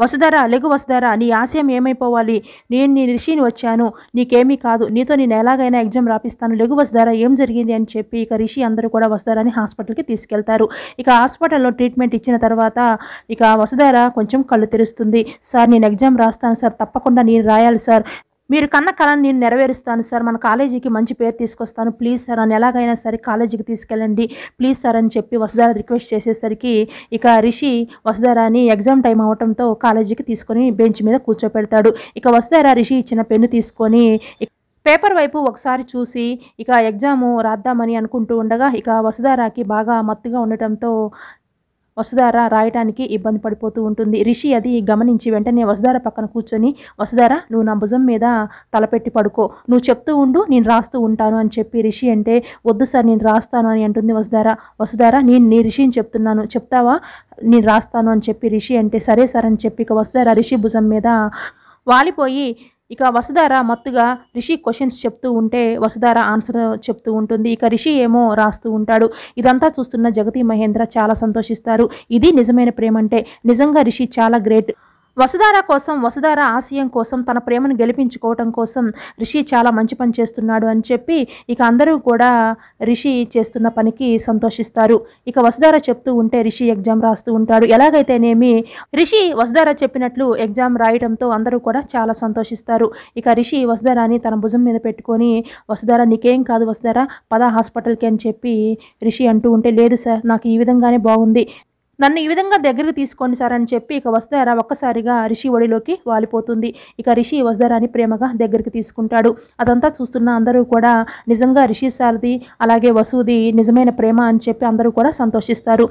వసుధరా లెగు వసుధరా నీ ఆశయం ఏమైపోవాలి నేను నీ రిషిని వచ్చాను నీకేమీ కాదు నీతో నేను ఎలాగైనా ఎగ్జామ్ రాపిస్తాను లెగు వసుధరా ఏం జరిగింది అని చెప్పి ఇక రిషి అందరూ కూడా వస్తారని హాస్పిటల్కి తీసుకెళ్తారు ఇక హాస్పిటల్లో ట్రీట్మెంట్ ఇచ్చిన తర్వాత ఇక వసుధర కొంచెం కళ్ళు తెరుస్తుంది సార్ నేను ఎగ్జామ్ రాస్తాను సార్ తప్పకుండా నేను రాయాలి సార్ మీరు కన్న కళను నేను నెరవేరుస్తాను సార్ మన కాలేజీకి మంచి పేరు తీసుకొస్తాను ప్లీజ్ సార్ అని ఎలాగైనా సరే కాలేజీకి తీసుకెళ్ళండి ప్లీజ్ సార్ అని చెప్పి వసుధార రిక్వెస్ట్ చేసేసరికి ఇక రిషి వసుధారాని ఎగ్జామ్ టైం అవటంతో కాలేజీకి తీసుకొని బెంచ్ మీద కూర్చోపెడతాడు ఇక వసుధార రిషి ఇచ్చిన పెన్ను తీసుకొని పేపర్ వైపు ఒకసారి చూసి ఇక ఎగ్జాము రాద్దామని అనుకుంటూ ఉండగా ఇక వసుధారాకి బాగా మత్తుగా ఉండటంతో వసుధార రాయటానికి ఇబ్బంది పడిపోతూ ఉంటుంది రిషి అది గమనించి వెంటనే వసుధార పక్కన కూర్చొని వసుధార నువ్వు నా భుజం మీద తలపెట్టి పడుకో నువ్వు చెప్తూ ఉండు నేను రాస్తూ ఉంటాను అని చెప్పి రిషి అంటే వద్దు సార్ నేను రాస్తాను అని అంటుంది వసుధార వసుధార నేను నీ రిషిని చెప్తున్నాను చెప్తావా నేను రాస్తాను అని చెప్పి రిషి అంటే సరే సార్ అని చెప్పి ఇక వసుధార రిషి భుజం మీద వాలిపోయి ఇక వసుధార మత్తుగా రిషి క్వశ్చన్స్ చెప్తూ ఉంటే వసుధార ఆన్సర్ చెప్తూ ఉంటుంది ఇక రిషి ఏమో రాస్తూ ఉంటాడు ఇదంతా చూస్తున్న జగతి మహేంద్ర చాలా సంతోషిస్తారు ఇది నిజమైన ప్రేమ అంటే నిజంగా రిషి చాలా గ్రేట్ వసుధార కోసం వసుధార ఆశయం కోసం తన ప్రేమను గెలిపించుకోవటం కోసం రిషి చాలా మంచి పని చేస్తున్నాడు అని చెప్పి ఇక అందరూ కూడా రిషి చేస్తున్న పనికి సంతోషిస్తారు ఇక వసుధార చెప్తూ ఉంటే రిషి ఎగ్జామ్ రాస్తూ ఉంటాడు ఎలాగైతేనేమి రిషి వసుధార చెప్పినట్లు ఎగ్జామ్ రాయడంతో అందరూ కూడా చాలా సంతోషిస్తారు ఇక రిషి వసుధారాని తన భుజం మీద పెట్టుకొని వసుధార నీకేం కాదు వసుధార పద హాస్పిటల్కి అని చెప్పి రిషి అంటూ ఉంటే లేదు సార్ నాకు ఈ విధంగానే బాగుంది నన్ను ఈ విధంగా దగ్గరకు తీసుకోండి సార్ అని చెప్పి ఇక వసుధార ఒక్కసారిగా రిషి ఒడిలోకి వాలిపోతుంది ఇక రిషి వసుధారాని ప్రేమగా దగ్గరికి తీసుకుంటాడు అదంతా చూస్తున్న అందరూ కూడా నిజంగా రిషి సార్ది అలాగే వసూది నిజమైన ప్రేమ అని చెప్పి అందరూ కూడా సంతోషిస్తారు